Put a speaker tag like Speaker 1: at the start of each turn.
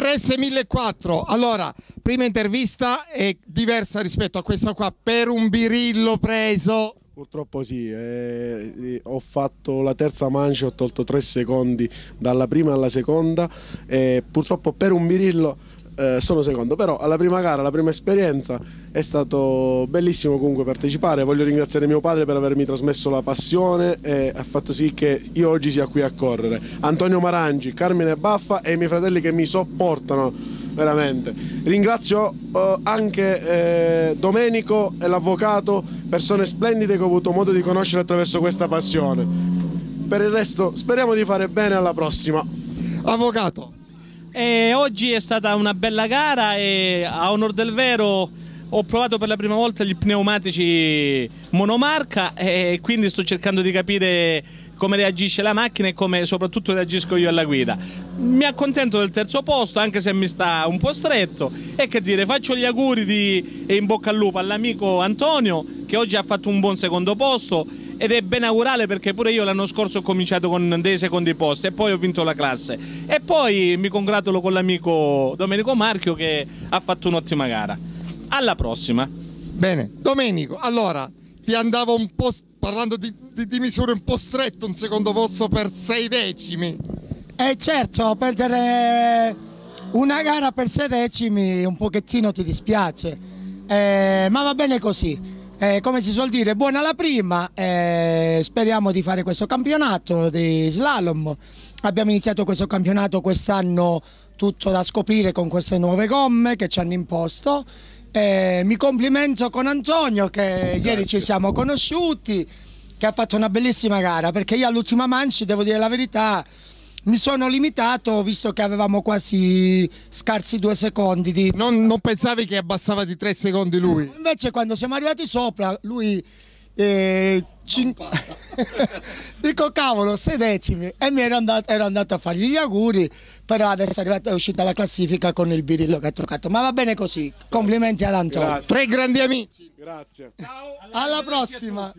Speaker 1: RS 1004, allora, prima intervista è diversa rispetto a questa qua, per un birillo preso.
Speaker 2: Purtroppo sì, eh, eh, ho fatto la terza mancia, ho tolto tre secondi dalla prima alla seconda e purtroppo per un birillo eh, sono secondo, però alla prima gara, alla prima esperienza è stato bellissimo comunque partecipare, voglio ringraziare mio padre per avermi trasmesso la passione e ha fatto sì che io oggi sia qui a correre. Antonio Marangi, Carmine Baffa e i miei fratelli che mi sopportano veramente. Ringrazio eh, anche eh, Domenico e l'avvocato, persone splendide che ho avuto modo di conoscere attraverso questa passione. Per il resto speriamo di fare bene alla prossima. Avvocato!
Speaker 3: E oggi è stata una bella gara e a onor del vero ho provato per la prima volta gli pneumatici monomarca e quindi sto cercando di capire come reagisce la macchina e come soprattutto reagisco io alla guida. Mi accontento del terzo posto, anche se mi sta un po' stretto. E che dire, faccio gli auguri di, e in bocca al lupo all'amico Antonio, che oggi ha fatto un buon secondo posto ed è ben benaugurale perché pure io l'anno scorso ho cominciato con dei secondi posti e poi ho vinto la classe. E poi mi congratulo con l'amico Domenico Marchio che ha fatto un'ottima gara. Alla prossima. Bene, Domenico, allora ti andava un po' parlando di, di, di misure un po' stretto un secondo posto per sei decimi.
Speaker 1: Eh certo, perdere una gara per sei decimi un pochettino ti dispiace, eh, ma va bene così. Eh, come si suol dire, buona la prima, eh, speriamo di fare questo campionato di slalom. Abbiamo iniziato questo campionato quest'anno tutto da scoprire con queste nuove gomme che ci hanno imposto. Eh, mi complimento con Antonio che Grazie. ieri ci siamo conosciuti, che ha fatto una bellissima gara, perché io all'ultima mancia, devo dire la verità, mi sono limitato visto che avevamo quasi scarsi due secondi. Di... Non, non pensavi che abbassava di tre secondi lui? Invece quando siamo arrivati sopra lui... Eh, cin... Dico cavolo, sei decimi e mi ero andato, ero andato, a fargli gli auguri, però adesso è, arrivata, è uscita la classifica con il birillo che ha toccato. Ma va bene così, complimenti ad Antonio. Grazie.
Speaker 2: Tre grandi amici. Grazie. Ciao.
Speaker 1: Alla, alla prossima.